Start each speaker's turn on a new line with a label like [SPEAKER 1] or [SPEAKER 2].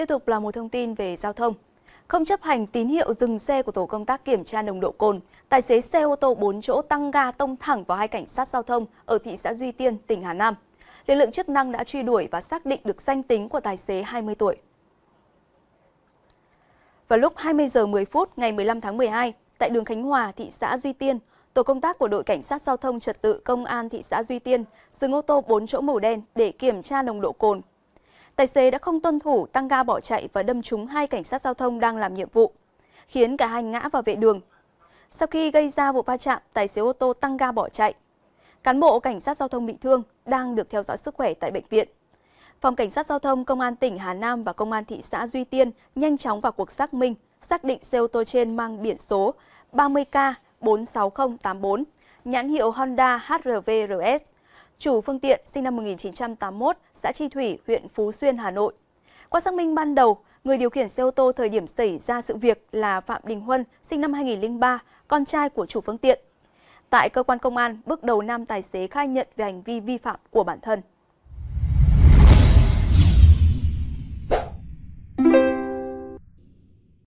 [SPEAKER 1] Tiếp tục là một thông tin về giao thông. Không chấp hành tín hiệu dừng xe của tổ công tác kiểm tra nồng độ cồn, tài xế xe ô tô 4 chỗ tăng ga tông thẳng vào hai cảnh sát giao thông ở thị xã Duy Tiên, tỉnh Hà Nam. Lực lượng chức năng đã truy đuổi và xác định được danh tính của tài xế 20 tuổi. Vào lúc 20 giờ 10 phút ngày 15 tháng 12, tại đường Khánh Hòa, thị xã Duy Tiên, tổ công tác của đội cảnh sát giao thông trật tự công an thị xã Duy Tiên dừng ô tô 4 chỗ màu đen để kiểm tra nồng độ cồn Tài xế đã không tuân thủ, tăng ga bỏ chạy và đâm trúng hai cảnh sát giao thông đang làm nhiệm vụ, khiến cả hai ngã vào vệ đường. Sau khi gây ra vụ va chạm, tài xế ô tô tăng ga bỏ chạy. Cán bộ cảnh sát giao thông bị thương đang được theo dõi sức khỏe tại bệnh viện. Phòng Cảnh sát Giao thông Công an tỉnh Hà Nam và Công an thị xã Duy Tiên nhanh chóng vào cuộc xác minh, xác định xe ô tô trên mang biển số 30K46084, nhãn hiệu Honda HRV RS chủ phương tiện sinh năm 1981, xã Tri Thủy, huyện Phú Xuyên, Hà Nội. Qua xác minh ban đầu, người điều khiển xe ô tô thời điểm xảy ra sự việc là Phạm Đình Huân, sinh năm 2003, con trai của chủ phương tiện. Tại cơ quan công an, bước đầu nam tài xế khai nhận về hành vi vi phạm của bản thân.